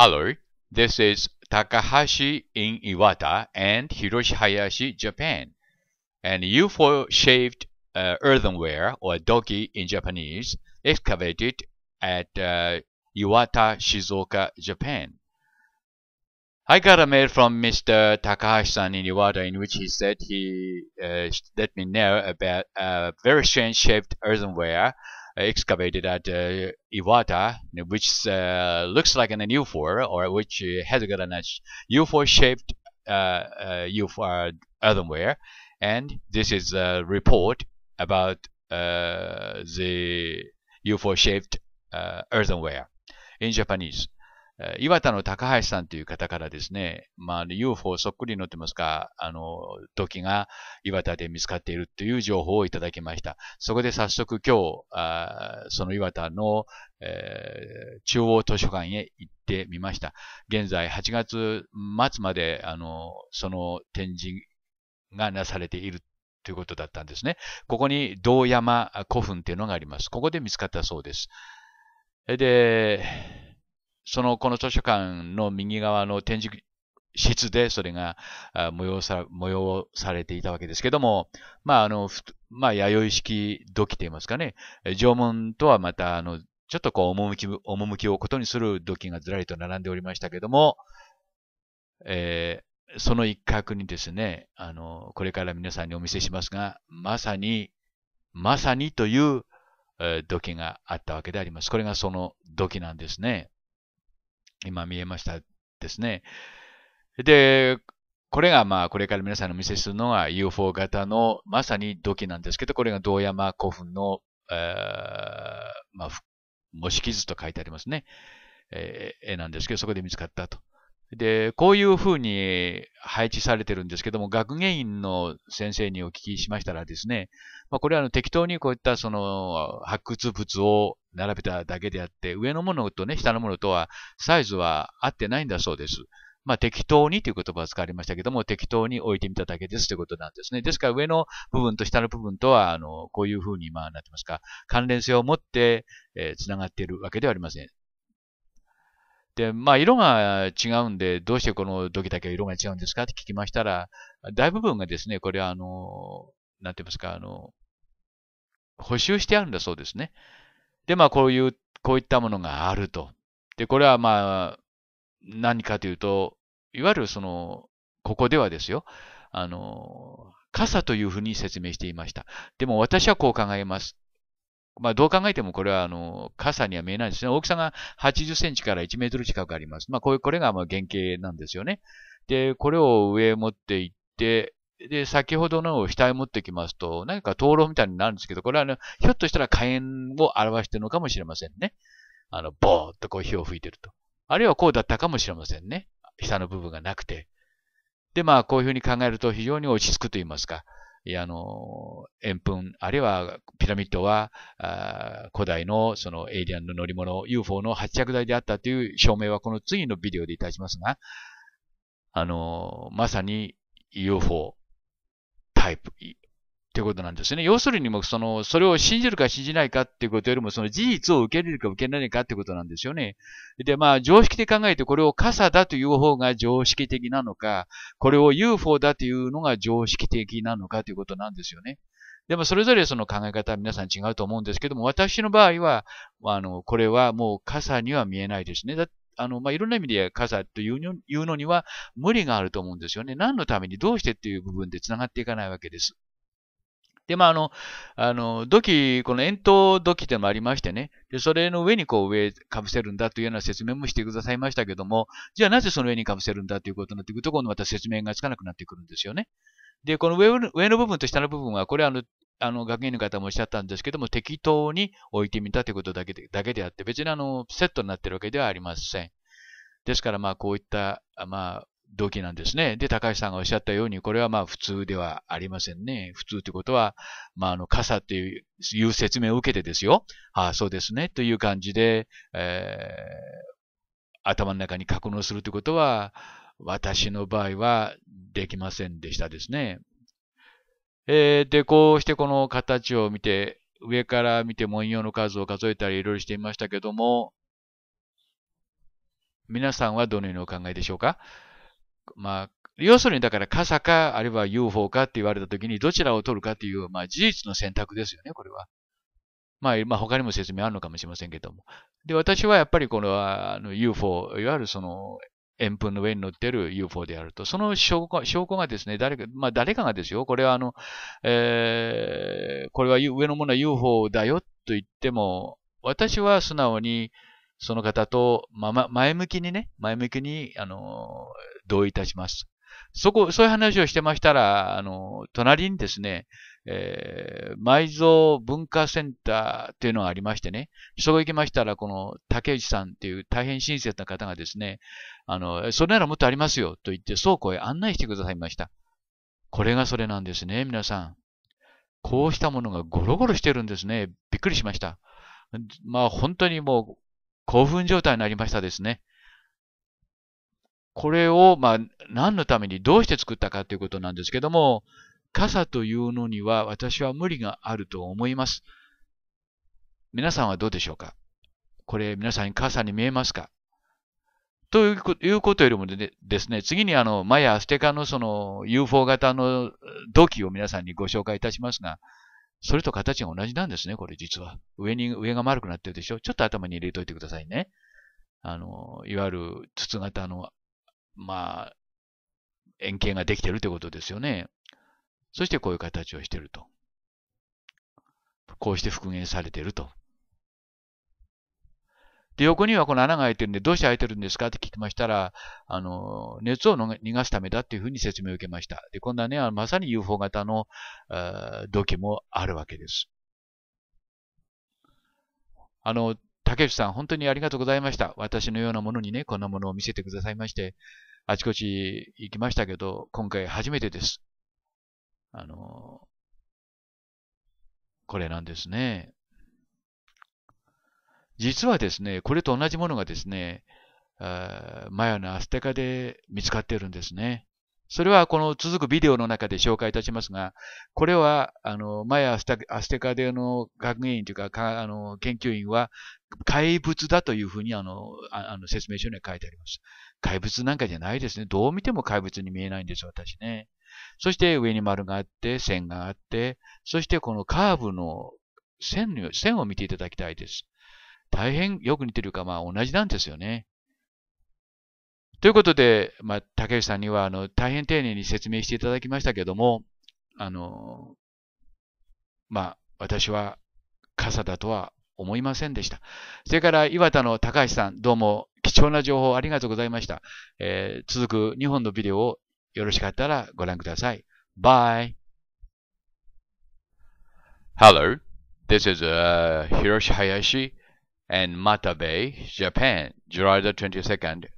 Hello, this is Takahashi in Iwata and Hiroshi Hayashi, Japan. An UFO shaped uh, earthenware, or doki in Japanese, excavated at uh, Iwata, Shizuoka, Japan. I got a mail from Mr. Takahashi-san in Iwata in which he said he uh, let me know about a very strange shaped earthenware excavated at uh, Iwata, which uh, looks like an U4 or which uh, has got an U4-shaped U4 earthenware, and this is a report about the U4-shaped earthenware in Japanese. 岩田の高橋さんという方からですね、まあ、UFO そっくりに乗ってますか、あの、時が岩田で見つかっているという情報をいただきました。そこで早速今日、あその岩田の、えー、中央図書館へ行ってみました。現在8月末まで、あの、その展示がなされているということだったんですね。ここに道山古墳というのがあります。ここで見つかったそうです。で、その、この図書館の右側の展示室でそれが催さ催されていたわけですけども、まあ、あの、まあ、弥生式土器と言いますかね、縄文とはまた、あの、ちょっとこう、趣、趣をことにする土器がずらりと並んでおりましたけども、えー、その一角にですね、あの、これから皆さんにお見せしますが、まさに、まさにという、えー、土器があったわけであります。これがその土器なんですね。今見えましたですね。で、これがまあこれから皆さんにお見せするのが UFO 型のまさに土器なんですけど、これが道山古墳の、えー、まあ、模式図と書いてありますね。えー、絵なんですけど、そこで見つかったと。で、こういうふうに配置されてるんですけども、学芸員の先生にお聞きしましたらですね、まあ、これはあの適当にこういったその発掘物を並べただけであって、上のものとね、下のものとはサイズは合ってないんだそうです。まあ、適当にという言葉を使われましたけども、適当に置いてみただけですということなんですね。ですから上の部分と下の部分とは、あの、こういうふうに、まあ、なってますか、関連性を持って、えー、繋がっているわけではありません。で、まあ、色が違うんで、どうしてこの土器だけ色が違うんですかって聞きましたら、大部分がですね、これはあの、なんて言いますか、あの、補修してあるんだそうですね。で、まあ、こういう、こういったものがあると。で、これはまあ、何かというと、いわゆるその、ここではですよ、あの、傘というふうに説明していました。でも私はこう考えます。まあ、どう考えてもこれは、あの、傘には見えないですね。大きさが80センチから1メートル近くあります。まあ、これ、これがまあ原型なんですよね。で、これを上へ持っていって、で、先ほどのをへ持ってきますと、何か灯籠みたいになるんですけど、これはね、ひょっとしたら火炎を表しているのかもしれませんね。あの、ぼーっとこう火を吹いてると。あるいはこうだったかもしれませんね。下の部分がなくて。で、まあ、こういうふうに考えると非常に落ち着くと言いますか。あの、円墳、あるいはピラミッドは、古代のそのエイリアンの乗り物、UFO の発着台であったという証明はこの次のビデオでいたしますが、あの、まさに UFO タイプ、ってことなんですね。要するにもその、それを信じるか信じないかっていうことよりも、その事実を受け入れるか受け入れないかってことなんですよね。で、まあ、常識で考えてこれを傘だという方が常識的なのか、これを UFO だというのが常識的なのかということなんですよね。でもそれぞれその考え方は皆さん違うと思うんですけども、私の場合は、あの、これはもう傘には見えないですね。だあの、まあ、いろんな意味で傘というのには無理があると思うんですよね。何のためにどうしてっていう部分で繋がっていかないわけです。で、まあ、あの、あの、土器、この円筒土器ってのもありましてね、で、それの上にこう上かぶせるんだというような説明もしてくださいましたけども、じゃあなぜその上にかぶせるんだということになってくると、今度また説明がつかなくなってくるんですよね。で、この上の上の部分と下の部分は、これあの、あの、学芸の方もおっしゃったんですけども、適当に置いてみたということだけで、だけであって、別にあの、セットになってるわけではありません。ですから、まあ、こういった、まあ、動機なんですね。で、高橋さんがおっしゃったように、これはまあ普通ではありませんね。普通ってことは、まああの傘っていう説明を受けてですよ。ああ、そうですね。という感じで、えー、頭の中に格納するってことは、私の場合はできませんでしたですね。えー、で、こうしてこの形を見て、上から見て文様の数を数えたりいろいろしていましたけども、皆さんはどのようにお考えでしょうかまあ、要するにだから傘か、あるいは UFO かって言われた時に、どちらを取るかっていう、まあ、事実の選択ですよね、これは。まあ、まあ、他にも説明あるのかもしれませんけども。で、私はやっぱりこのあの UFO、いわゆるその、円墳の上に乗ってる UFO であると。その証拠証拠がですね、誰か、まあ誰かがですよ、これはあの、えー、これは上のものは UFO だよと言っても、私は素直に、その方と、ま、ま、前向きにね、前向きに、あの、同意いたします。そこ、そういう話をしてましたら、あの、隣にですね、えー、埋蔵文化センターっていうのがありましてね、そこ行きましたら、この竹内さんっていう大変親切な方がですね、あの、それならもっとありますよと言って倉庫へ案内してくださいました。これがそれなんですね、皆さん。こうしたものがゴロゴロしてるんですね。びっくりしました。まあ本当にもう興奮状態になりましたですね。これを、まあ、何のためにどうして作ったかということなんですけども、傘というのには私は無理があると思います。皆さんはどうでしょうかこれ皆さんに傘に見えますかということよりもですね、次にあの、マヤ・アステカのその UFO 型の土器を皆さんにご紹介いたしますが、それと形が同じなんですね、これ実は。上に、上が丸くなってるでしょちょっと頭に入れといてくださいね。あの、いわゆる筒型の、まあ、円形ができてるってことですよね。そしてこういう形をしてると。こうして復元されてると。で、横にはこの穴が開いてるんで、どうして開いてるんですかって聞きましたら、あの、熱を逃がすためだっていうふうに説明を受けました。で、こんなね、まさに UFO 型の、土器もあるわけです。あの、たけしさん、本当にありがとうございました。私のようなものにね、こんなものを見せてくださいまして、あちこち行きましたけど、今回初めてです。あの、これなんですね。実はですね、これと同じものがですね、マヤのアステカで見つかっているんですね。それはこの続くビデオの中で紹介いたしますが、これは、あの、マヤアステカでの学芸員というかあの、研究員は、怪物だというふうに、あの、あの説明書には書いてあります。怪物なんかじゃないですね。どう見ても怪物に見えないんです、私ね。そして上に丸があって、線があって、そしてこのカーブの線線を見ていただきたいです。大変よく似てるか、まあ同じなんですよね。ということで、まあ、竹内さんには、あの、大変丁寧に説明していただきましたけども、あの、まあ、私は傘だとは思いませんでした。それから岩田の高橋さん、どうも貴重な情報ありがとうございました。えー、続く2本のビデオをよろしかったらご覧ください。バイ Hello, this is、uh, Hiroshi Hayashi and Matabe, Japan, July the 22,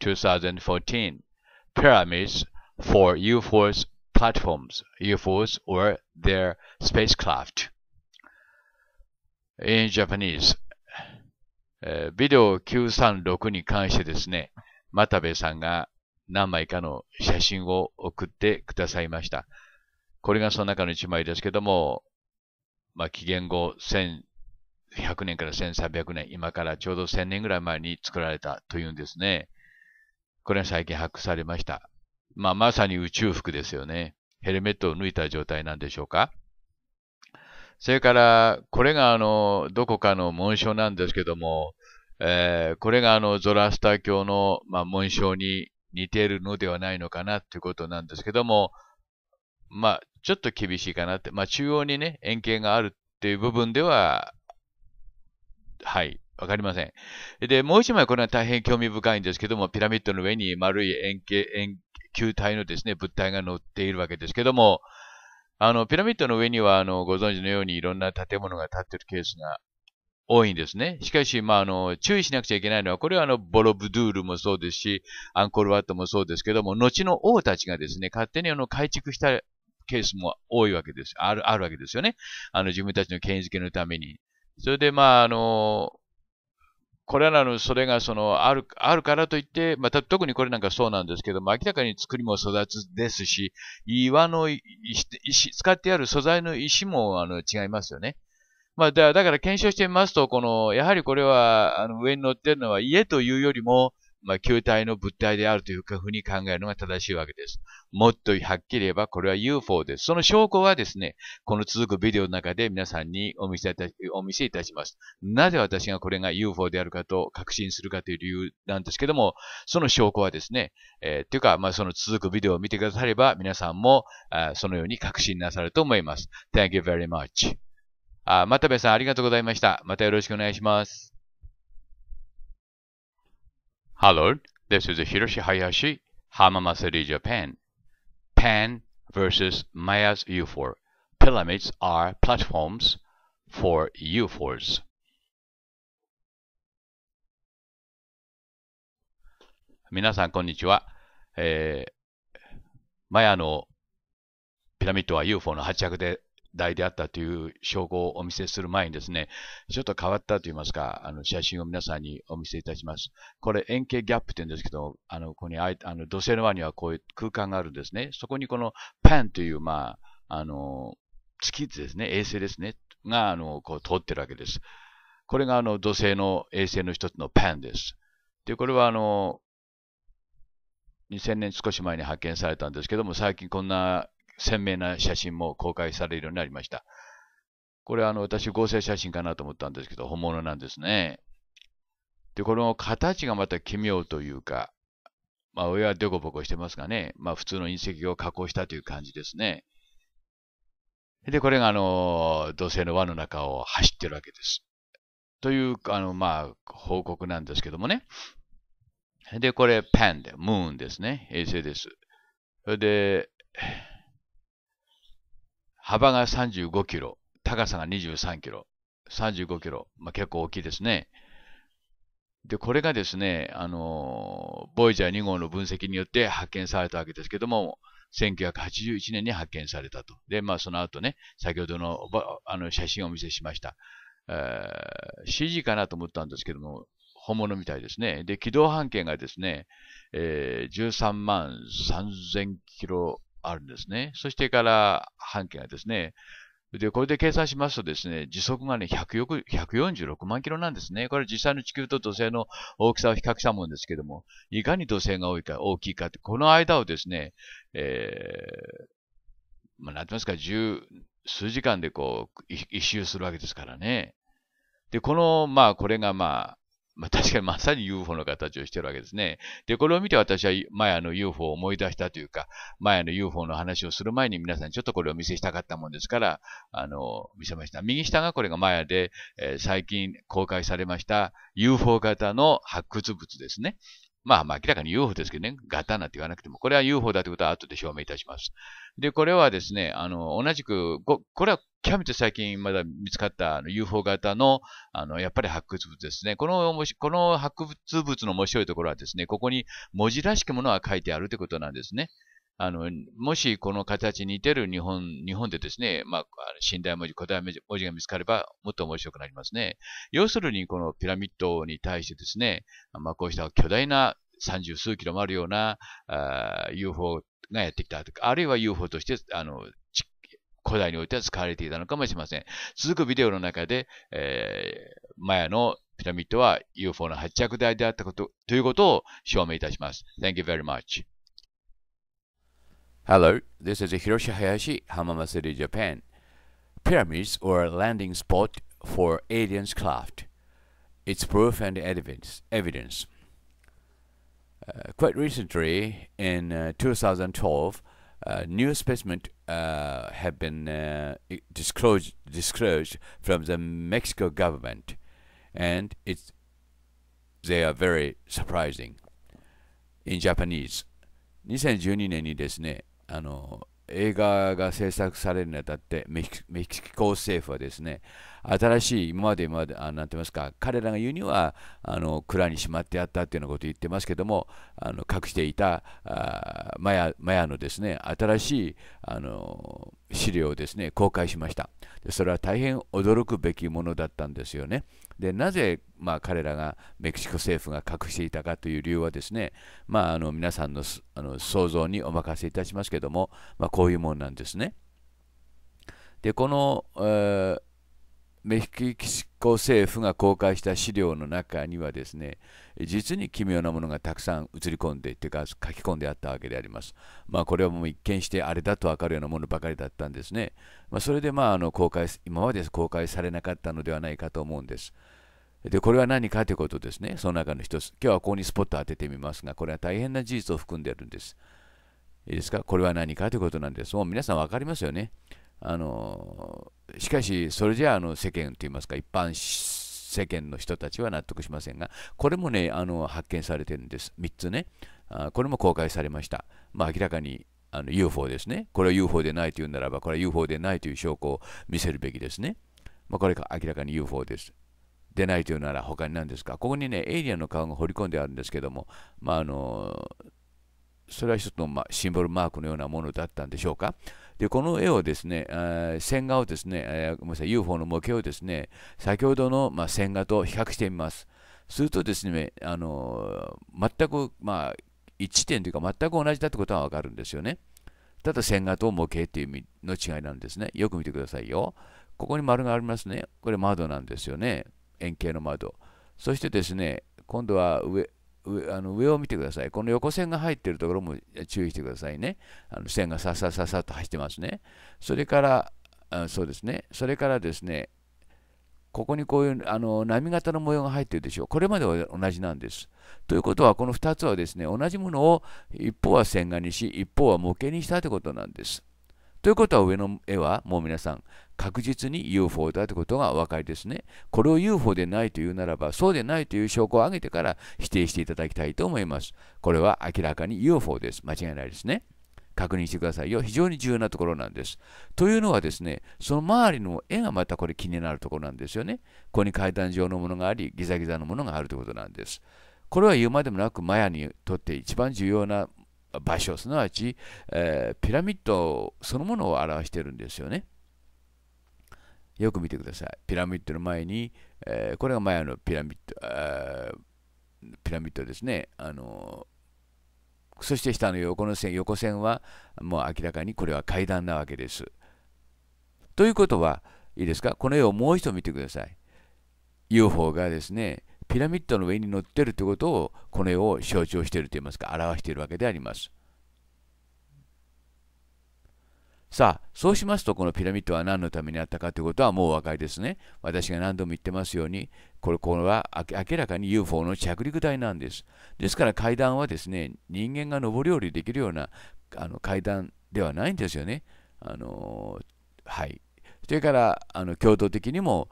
2014. Pyramids for UFOs platforms. UFOs or their spacecraft. In Japanese, えビデオ936に関してですね、又部さんが何枚かの写真を送ってくださいました。これがその中の一枚ですけども、まあ、紀元後100年から1300年、今からちょうど1000年ぐらい前に作られたというんですね。これが最近発掘されました。まあ、まさに宇宙服ですよね。ヘルメットを抜いた状態なんでしょうか。それから、これがあの、どこかの紋章なんですけども、えー、これがあの、ゾラスター教の、まあ、紋章に似ているのではないのかなということなんですけども、まあ、ちょっと厳しいかなって、まあ、中央にね、円形があるっていう部分では、はい。わかりません。で、もう一枚これは大変興味深いんですけども、ピラミッドの上に丸い円形、円球体のですね、物体が乗っているわけですけども、あの、ピラミッドの上には、あの、ご存知のようにいろんな建物が建っているケースが多いんですね。しかし、まあ、あの、注意しなくちゃいけないのは、これはあの、ボロブドゥールもそうですし、アンコールワットもそうですけども、後の王たちがですね、勝手にあの、改築したケースも多いわけです。ある、あるわけですよね。あの、自分たちの権威づけのために。それで、まあ、あの、これらのそれがそのある、あるからといって、また特にこれなんかそうなんですけども、明らかに作りも育つですし、岩の石、使ってある素材の石もあの違いますよね。まあだ、だから検証してみますと、この、やはりこれは、あの、上に乗ってるのは家というよりも、まあ、球体の物体であるというふうに考えるのが正しいわけです。もっとはっきり言えば、これは UFO です。その証拠はですね、この続くビデオの中で皆さんにお見せいたお見せいたします。なぜ私がこれが UFO であるかと確信するかという理由なんですけども、その証拠はですね、えー、というか、まあ、その続くビデオを見てくだされば、皆さんもあそのように確信なさると思います。Thank you very much. あ、またべさんありがとうございました。またよろしくお願いします。Hello, this is Hiroshi Hayashi, Hamama Japan. Pan versus Maya's UFO. Pyramids are platforms for UFOs. konnichiwa. Eh, pyramid UFOs. 皆さん、こんにちは。えー、マヤのピラミッドは UFO の発着で代であったという証拠をお見せする前にですね、ちょっと変わったと言いますか、あの写真を皆さんにお見せいたします。これ円形ギャップって言うんですけど、あの、ここにああの土星の輪にはこういう空間があるんですね。そこにこのパンという、まあ、あの、月ですね、衛星ですね、が、あの、こう通ってるわけです。これがあの土星の衛星の一つのパンです。で、これはあの、2000年少し前に発見されたんですけども、最近こんな鮮明な写真も公開されるようになりました。これあの私合成写真かなと思ったんですけど、本物なんですね。で、この形がまた奇妙というか、まあ上はデコボコしてますがね、まあ普通の隕石を加工したという感じですね。で、これがあの、土星の輪の中を走ってるわけです。という、あの、まあ、報告なんですけどもね。で、これ、ペンで、ムーンですね。衛星です。で、幅が35キロ、高さが23キロ、35キロ、まあ、結構大きいですね。で、これがですね、あの、ボイジャー2号の分析によって発見されたわけですけども、1981年に発見されたと。で、まあその後ね、先ほどのあの写真をお見せしました。えー、CG かなと思ったんですけども、本物みたいですね。で、軌道半径がですね、えー、13万3000キロあるんですね。そしてから半径がですね、で、これで計算しますとですね、時速がね、146万キロなんですね。これ実際の地球と土星の大きさを比較したものですけども、いかに土星が多いか、大きいかって、この間をですね、えー、まあ、なて言いますか、十、数時間でこう、一周するわけですからね。で、この、まあ、これがまあ、まあ、確かにまさに UFO の形をしてるわけですね。で、これを見て私は前あの UFO を思い出したというか、前の UFO の話をする前に皆さんにちょっとこれを見せしたかったもんですから、あの、見せました。右下がこれが前で、えー、最近公開されました UFO 型の発掘物ですね。まあ、まあ、明らかに UFO ですけどね、ガタなんて言わなくても、これは UFO だということは後で証明いたします。で、これはですね、あの、同じく、これは極めて最近まだ見つかったあの UFO 型の、あの、やっぱり発掘物ですね。この、この発掘物の面白いところはですね、ここに文字らしきものが書いてあるということなんですね。あの、もしこの形に似てる日本、日本でですね、まあ、寝台文字、古代文字が見つかれば、もっと面白くなりますね。要するに、このピラミッドに対してですね、まあ、こうした巨大な三十数キロもあるようなあ UFO がやってきたとか、あるいは UFO として、あの、古代においては使われていたのかもしれません。続くビデオの中で、えー、マヤのピラミッドは UFO の発着台であったこと、ということを証明いたします。Thank you very much. Hello, this is Hiroshi Hayashi, Hamama City, Japan. Pyramids or landing spot for aliens' craft. Its proof and evidence. Uh, quite recently, in uh, 2012, uh, new specimens uh, have been uh, disclosed, disclosed from the Mexico government, and it's, they are very surprising. In Japanese, 2012年にですねあの映画が制作されるにあたってメキシコ政府はですね新しい今まで今まであなんて言いますか彼らが言うにはあの蔵にしまってあったっていうようなことを言ってますけどもあの隠していたあマヤマヤのですね新しいあの資料をですね公開しましたでそれは大変驚くべきものだったんですよねでなぜ、まあ、彼らがメキシコ政府が隠していたかという理由はですね、まあ、あの皆さんのあの想像にお任せいたしますけども、まあ、こういうもんなんですね。でこの、えー、メキシコ政府が公開した資料の中にはですね実に奇妙なものがたくさん映り込んでというか書き込んであったわけであります。まあ、これはもう一見してあれだと分かるようなものばかりだったんですね。まあ、それでまああの公開今まで公開されなかったのではないかと思うんです。で、これは何かということですね。その中の一つ。今日はここにスポット当ててみますが、これは大変な事実を含んでいるんです。いいですかこれは何かということなんです。もう皆さん分かりますよね。あのしかし、それじゃああの世間といいますか、一般世間の人たちは納得しませんが、これもね、あの発見されてるんです。3つね。あこれも公開されました。まあ、明らかにあの UFO ですね。これは UFO でないというならば、これは UFO でないという証拠を見せるべきですね。まあ、これが明らかに UFO です。出ないというなら他に何ですかここにねエイリアンの顔が彫り込んであるんですけども、まあ、あのそれは一つの、まシンボルマークのようなものだったんでしょうか。で、この絵をですね、線画をですね、ごめんなさい、UFO の模型をですね、先ほどの、ま線画と比較してみます。するとですね、あの全く、まあ、一点というか全く同じだってことはわかるんですよね。ただ線画と模型っていう意味の違いなんですね。よく見てくださいよ。ここに丸がありますね。これ窓なんですよね。円形の窓そしてですね今度は上あの上を見てくださいこの横線が入ってるところも注意してくださいねあの線がささささっと走ってますねそれからあそうですねそれからですねここにこういうあの波形の模様が入ってるでしょう。これまでは同じなんです。ということは、この2つはですね、同じものを一方は線画にし、一方は模型にしたということなんです。ということは、上の絵はもう皆さん、確実に UFO だということがお分かりですね。これを UFO でないというならば、そうでないという証拠を挙げてから否定していただきたいと思います。これは明らかに UFO です。間違いないですね。確認してくださいよ。非常に重要なところなんです。というのはですね、その周りの絵がまたこれ気になるところなんですよね。ここに階段状のものがあり、ギザギザのものがあるということなんです。これは言うまでもなく、マヤにとって一番重要な場所、すなわち、えー、ピラミッドそのものを表してるんですよね。よく見てください。ピラミッドの前に、えー、これが前のピラミッド、ピラミッドですね。あのそして下の横の線、横線はもう明らかにこれは階段なわけです。ということは、いいですかこの絵をもう一度見てください。UFO がですね、ピラミッドの上に乗ってるということを、この絵を象徴しているといいますか、表しているわけであります。さあ、そうしますと、このピラミッドは何のためにあったかということはもうお分かりですね。私が何度も言ってますように、これこれは明らかに UFO の着陸台なんです。ですから階段はですね、人間が上り下りできるようなあの階段ではないんですよね。あのはい。それから、あの共同的にも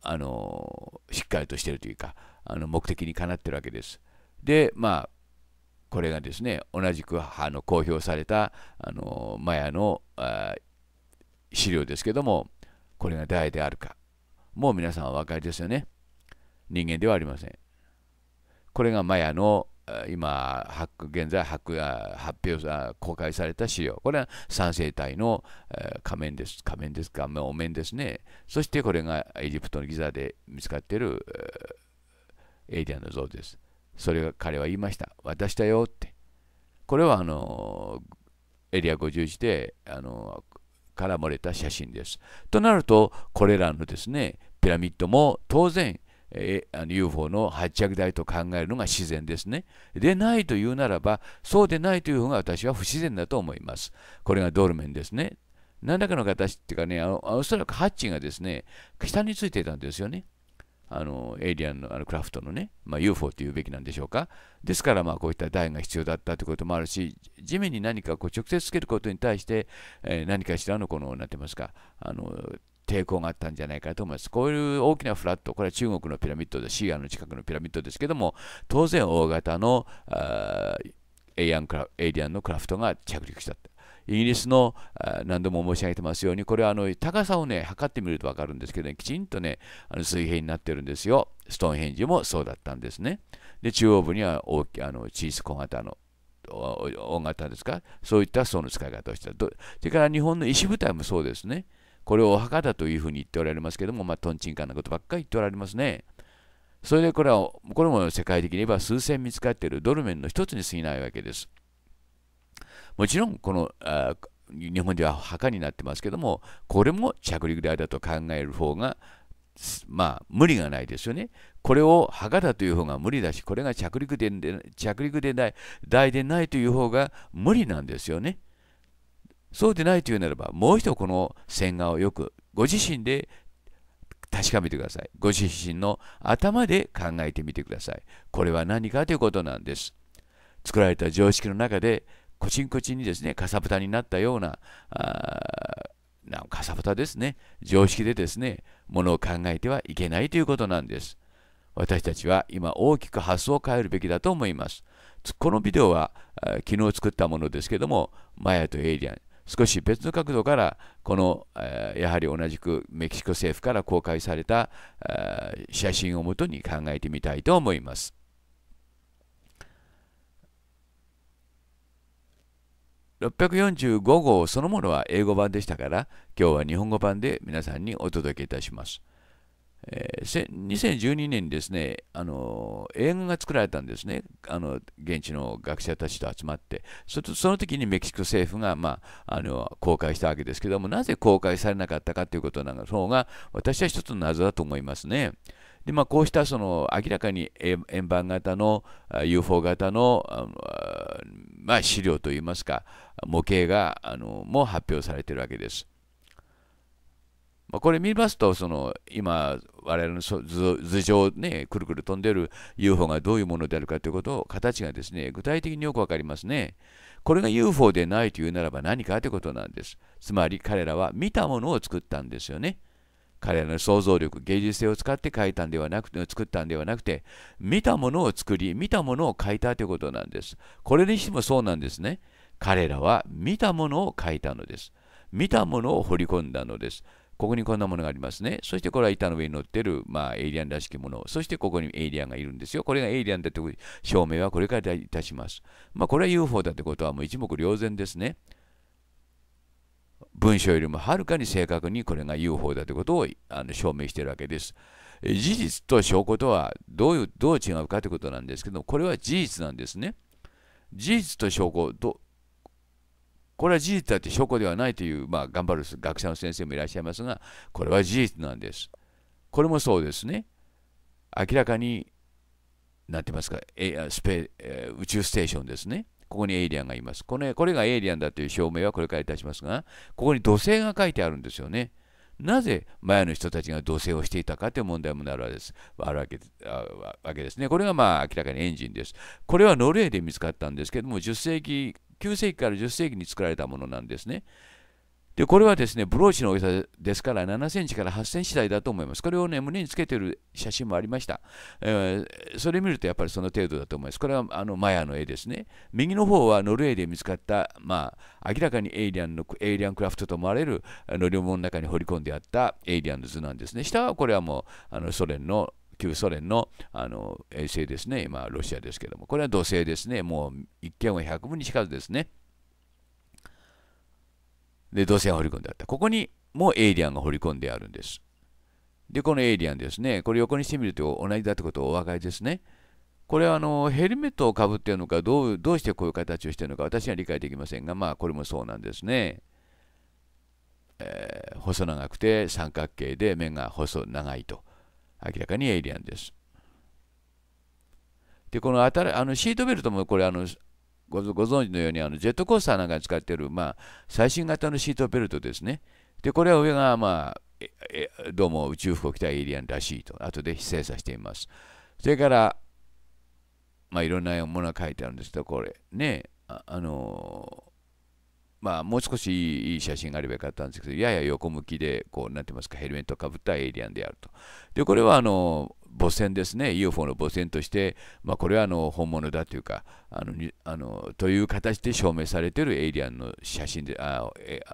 あのしっかりとしているというか、あの目的にかなってるわけです。で、まあ、これがですね同じくあの公表されたあのマヤの資料ですけどもこれが誰であるかもう皆さんお分かりですよね人間ではありませんこれがマヤの今現在発発表公開された資料これは三星体の仮面です仮面ですかお面ですねそしてこれがエジプトのギザで見つかっているエイリアンの像ですそれが彼は言いました。渡したよって。これはあのエリア51であのから漏れた写真です。となると、これらのですね、ピラミッドも当然、えあの UFO の発着台と考えるのが自然ですね。でないというならば、そうでないという方が私は不自然だと思います。これがドルメンですね。何らかの形っていうかね、あのおそらくハッチがですね、下についていたんですよね。あのエイリアンのあのクラフトのね、まあ、UFO というべきなんでしょうか。ですから、まこういった台が必要だったということもあるし、地面に何かこう直接つけることに対して、えー、何かしらのこの、なんてますか、あの抵抗があったんじゃないかと思います。こういう大きなフラット、これは中国のピラミッドで、シーアの近くのピラミッドですけども、当然大型のエイリアンクラエイリアンのクラフトが着陸したって。イギリスの何度も申し上げてますようにこれはあの高さをね測ってみると分かるんですけど、ね、きちんとねあの水平になってるんですよストーンヘンジもそうだったんですねで中央部には大きあの小さ小型の大型ですかそういった層の使い方をしたそれから日本の石舞台もそうですねこれをお墓だというふうに言っておられますけども、まあ、トンチンカンなことばっかり言っておられますね。それでこれは、これも世界的に言えば数千見つかっているドルメンの一つに過ぎないわけです。もちろんこのあ日本では墓になってますけどもこれも着陸台だと考える方がまあ無理がないですよね。これを墓だという方が無理だしこれが着陸点で着陸でない台でないという方が無理なんですよね。そうでないというならばもう一度この線画をよくご自身で確かめてください。ご自身の頭で考えてみてください。これは何かということなんです。作られた常識の中でコチンコチンにですね、かさぶたになったような、あなんかさぶたですね、常識でですね、ものを考えてはいけないということなんです。私たちは今大きく発想を変えるべきだと思います。このビデオは昨日作ったものですけども、マヤとエイリアン、少し別の角度から、このえやはり同じくメキシコ政府から公開されたえ写真をもとに考えてみたいと思います。645号そのものは英語版でしたから、今日は日本語版で皆さんにお届けいたします。えー、2012年にですね、あの映画が作られたんですねあの、現地の学者たちと集まって、そその時にメキシコ政府が、まあ、あの公開したわけですけども、なぜ公開されなかったかということの方が、私は一つの謎だと思いますね。で、まあ、こうしたその明らかに円盤型の UFO 型のあの、まあ、資料といいますか模型があのも発表されているわけです。まあ、これ見ますとその今我々の頭上ねくるくる飛んでる UFO がどういうものであるかということを形がですね具体的によく分かりますね。これが UFO でないというならば何かということなんです。つまり彼らは見たものを作ったんですよね。彼らの想像力、芸術性を使って書いたんではなくて、作ったんではなくて、見たものを作り、見たものを書いたということなんです。これにしてもそうなんですね。彼らは見たものを書いたのです。見たものを彫り込んだのです。ここにこんなものがありますね。そしてこれは板の上に乗ってる、まあ、エイリアンらしきもの。そしてここにエイリアンがいるんですよ。これがエイリアンだという証明はこれからいたします。まあ、これは UFO だということはもう一目瞭然ですね。文章よりもはるかに正確にこれが UFO だということをあの証明しているわけです。事実と証拠とはどういうどう違うかということなんですけども、これは事実なんですね。事実と証拠と、これは事実だって証拠ではないという、まあ、頑張る学者の先生もいらっしゃいますが、これは事実なんです。これもそうですね。明らかに、なんて言いますか、スペ宇宙ステーションですね。ここにエイリアンがいます。これこれがエイリアンだという証明はこれからいたしますが、ここに土星が書いてあるんですよね。なぜ前の人たちが土星をしていたかという問題もなるわけですあるわけわけですね。これがまあ明らかにエンジンです。これはノルウェーで見つかったんですけども、10世紀、9世紀から10世紀に作られたものなんですね。でこれはですねブローチの大きさですから7センチから8センチ台だと思います。これを、ね、胸につけてる写真もありました、えー、それ見るとやっぱりその程度だと思います。これはあのマヤの絵ですね。右の方はノルウェーで見つかった、まあ、明らかにエイリアンのエイリアンクラフトと思われる乗り物の中に掘り込んであったエイリアンの図なんですね。下はこれはもうあのソ連の旧ソ連のあの衛星ですね、今ロシアですけども、これは土星ですね、もう一見は100分に近づですね。で、土星が掘り込んであった。ここにもエイリアンが掘り込んであるんです。で、このエイリアンですね。これ横にしてみると同じだってことをお分かりですね。これはあのヘルメットをかぶっているのかどう、どうしてこういう形をしているのか私は理解できませんが、まあこれもそうなんですね。え細長くて三角形で面が細長いと。明らかにエイリアンです。で、このあたあのシートベルトもこれあのご存知のようにあのジェットコースターなんかに使っている、まあ、最新型のシートベルトですね。で、これは上が、まあ、どうも宇宙服を着たエイリアンらしいと、後で精査しています。それから、まあ、いろんなものが書いてあるんですけど、これね、あ、あのまあ、もう少しいい写真があればよかったんですけど、やや横向きで、こう、なんて言いますか、ヘルメットをかぶったエイリアンであると。で、これは、あの母船ですね、UFO の母船として、まあ、これはあの本物だというかあのあの、という形で証明されているエイリアンの写真で、あ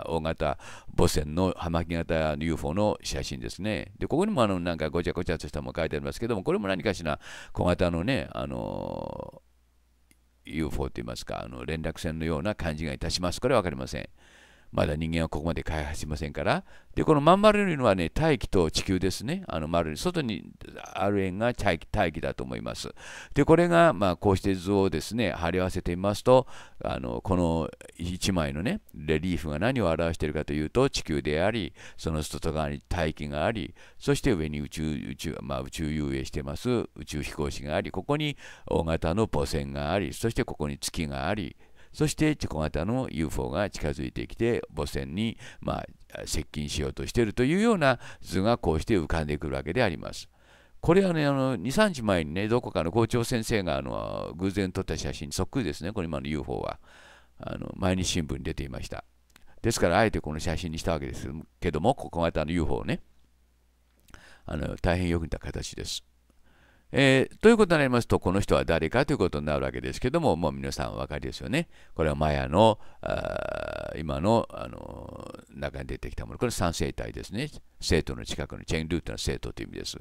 大型母船の葉巻型 UFO の写真ですね。で、ここにもあのなんかごちゃごちゃとしたも書いてありますけども、これも何かしら小型のね、あの UFO といいますか、あの連絡船のような感じがいたします。これは分かりません。まだ人間はここまで開発しませんから。で、このまん丸いのはね、大気と地球ですね。あの丸に、外にある円が大気大気だと思います。で、これが、まあ、こうして図をですね、貼り合わせてみますと、あのこの1枚のね、レリーフが何を表しているかというと、地球であり、その外側に大気があり、そして上に宇宙、宇宙、まあ、宇宙遊泳してます宇宙飛行士があり、ここに大型の母船があり、そしてここに月があり、そしてチェコ型の UFO が近づいてきて母船に、まあ、接近しようとしているというような図がこうして浮かんでくるわけであります。これはね、あの2、3日前にね、どこかの校長先生があの偶然撮った写真、そっくりですね、これ今の UFO は。あの毎日新聞に出ていました。ですから、あえてこの写真にしたわけですけども、小型の UFO ね、あの大変よく似た形です。えー、ということになりますと、この人は誰かということになるわけですけども、もう皆さんお分かりですよね。これはマヤの今の、あのー、中に出てきたもの、これ三生体ですね。生徒の近くのチェンルートの生徒という意味です。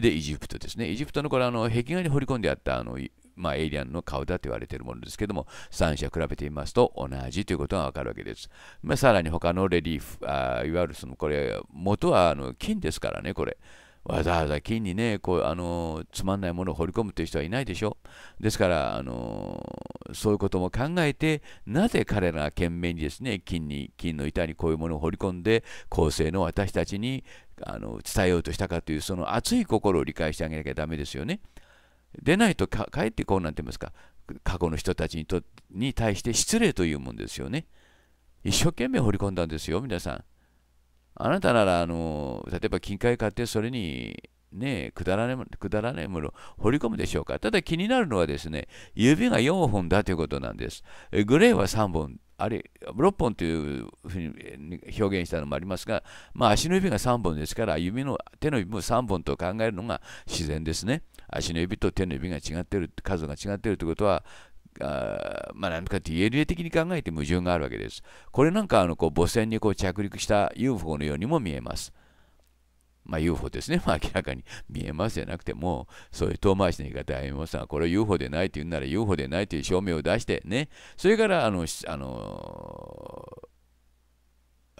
で、イジプトですね。イジプトのこれあの壁画に彫り込んであったあのまあ、エイリアンの顔だと言われているものですけども、三者比べてみますと同じということがわかるわけです。まあ、さらに他のレリーフ、あいわゆるそのこれ、元はあの金ですからね、これ。わざわざ金にね、こうあのつまんないものを掘り込むという人はいないでしょ。ですからあの、そういうことも考えて、なぜ彼らが懸命にですね、金に、金の板にこういうものを掘り込んで、後世の私たちにあの伝えようとしたかという、その熱い心を理解してあげなきゃだめですよね。でないとか、かえってこうなんて言いますか、過去の人たちにとに対して失礼というもんですよね。一生懸命掘り込んだんですよ、皆さん。あなたなら、あの、例えば金塊買って、それに、ね、くだらないくだらないものを掘り込むでしょうか。ただ気になるのはですね、指が4本だということなんです。グレーは3本、あれ、6本というふうに表現したのもありますが、まあ、足の指が3本ですから、指の手の指も3本と考えるのが自然ですね。足の指と手の指が違ってる、数が違ってるということは、あまあ、何か DNA 的に考えて矛盾があるわけです。これなんかあのこう母船にこう着陸した UFO のようにも見えます。まあ、UFO ですね、まあ、明らかに見えますじゃなくても、そういう遠回しの言い方やめますが、これ UFO でないって言うなら UFO でないという証明を出してね、それからあの、あの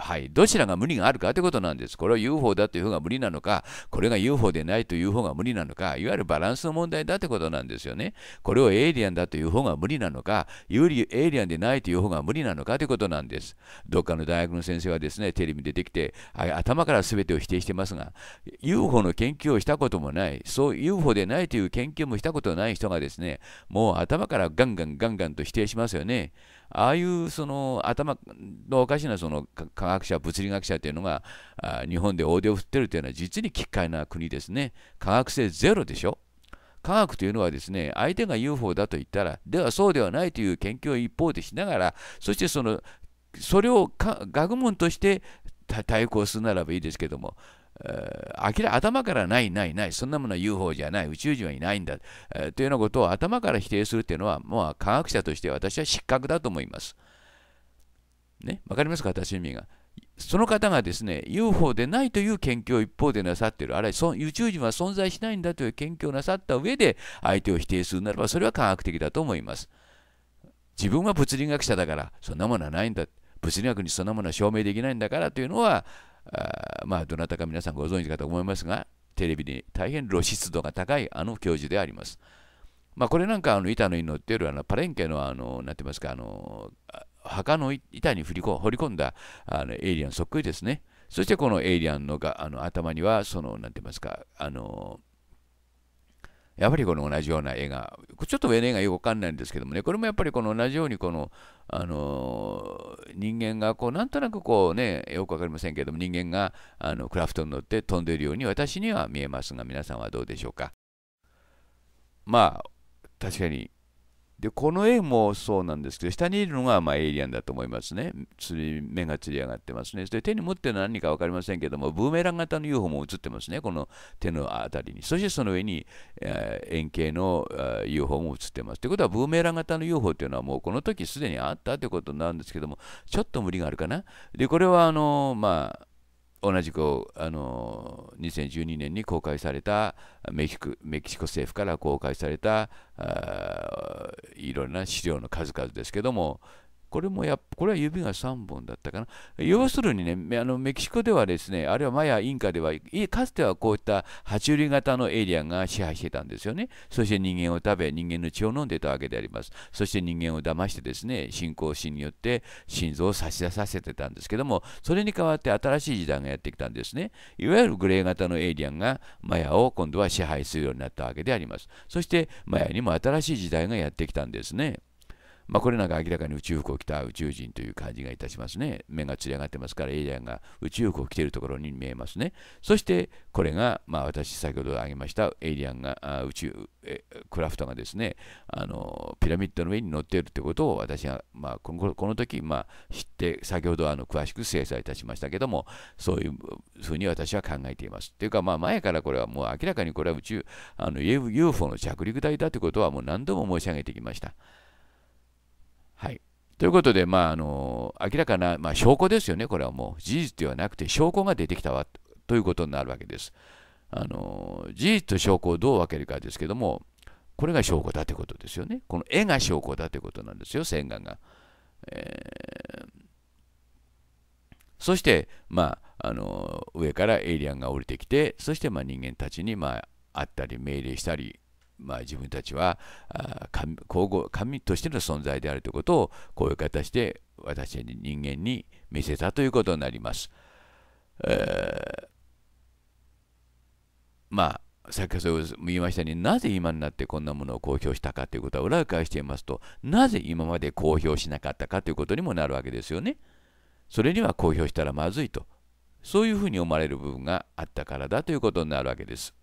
はい、どちらが無理があるかということなんです。これは UFO だという方が無理なのか、これが UFO でないという方が無理なのか、いわゆるバランスの問題だということなんですよね。これをエイリアンだという方が無理なのか、有利エイリアンでないという方が無理なのかということなんです。どっかの大学の先生はですね、テレビに出てきて、頭から全てを否定してますが、UFO の研究をしたこともない、そう UFO でないという研究もしたことない人がですね、もう頭からガンガンガンガンと否定しますよね。ああいうその頭のおかしなその科学者、物理学者というのが日本で大手を振ってるというのは実に奇怪な国ですね。科学性ゼロでしょ。科学というのはですね、相手が UFO だと言ったら、ではそうではないという研究を一方でしながら、そしてそのそれを学問として対抗するならばいいですけども、明ら頭からないないないそんなものは UFO じゃない宇宙人はいないんだ、えー、というようなことを頭から否定するというのは、まあ、科学者として私は失格だと思います。ね、わかりますか私の意味が。その方がですね UFO でないという研究を一方でなさっているあるいは宇宙人は存在しないんだという研究をなさった上で相手を否定するならばそれは科学的だと思います。自分は物理学者だからそんなものはないんだ物理学にそんなものは証明できないんだからというのはあまあ、どなたか皆さんご存知かと思いますが、テレビに大変露出度が高いあの教授であります。まあ、これなんかあの板のに乗っているあのパレンケのあのなんて言いますかあの墓の板に振りこ掘り込んだあのエイリアンそっくりですね。そしてこのエイリアンのがあの頭にはそのなんて言いますかあのやっぱりこの同じような映画、ちょっと上の映画よくわかんないんですけどもね、これもやっぱりこの同じようにこの、あのー、人間がこう、なんとなくこうね、よくわかりませんけども、人間があのクラフトに乗って飛んでいるように私には見えますが、皆さんはどうでしょうか。まあ、確かにでこの絵もそうなんですけど下にいるのがまエイリアンだと思いますね釣り目がつり上がってますねで手に持ってるのは何か分かりませんけどもブーメラン型の UFO も映ってますねこの手の辺りにそしてその上に、えー、円形の UFO も映ってますということはブーメラン型の UFO というのはもうこの時すでにあったということなんですけどもちょっと無理があるかなでこれはあのまあ同じくあの2012年に公開されたメキメキシコ政府から公開されたいろんな資料の数々ですけどもこれもやこれは指が3本だったかな。要するにね、あのメキシコではですね、あるいはマヤ、インカでは、かつてはこういった爬虫類型のエイリアンが支配してたんですよね。そして人間を食べ、人間の血を飲んでたわけであります。そして人間を騙してですね、信仰心によって心臓を差し出させてたんですけども、それに代わって新しい時代がやってきたんですね。いわゆるグレー型のエイリアンがマヤを今度は支配するようになったわけであります。そしてマヤにも新しい時代がやってきたんですね。まあ、これなんか明らかに宇宙服を着た宇宙人という感じがいたしますね。目がつり上がってますから、エイリアンが宇宙服を着ているところに見えますね。そして、これが、まあ、私、先ほど挙げましたエイリアンが、宇宙クラフトがですねあの、ピラミッドの上に乗っているということを私が、まあ、このこの時、まあ、知って、先ほどあの詳しく精査いたしましたけども、そういうふうに私は考えています。というか、まあ、前からこれはもう明らかにこれは宇宙、UFO の着陸台だということはもう何度も申し上げてきました。はい、ということで、まあ、あの明らかな、まあ、証拠ですよね、これはもう事実ではなくて証拠が出てきたわということになるわけです。あの事実と証拠をどう分けるかですけども、これが証拠だということですよね。この絵が証拠だということなんですよ、洗顔が。えー、そして、まあ、あの上からエイリアンが降りてきて、そしてまあ人間たちにまあ会ったり命令したりまあ、自分たちは神神としての存在であるということをこういう形で私たち人間に見せたということになります。えー、まあ先ほど言いましたようになぜ今になってこんなものを公表したかということは裏を返していますとなぜ今まで公表しなかったかということにもなるわけですよね。それには公表したらまずいとそういうふうに思われる部分があったからだということになるわけです。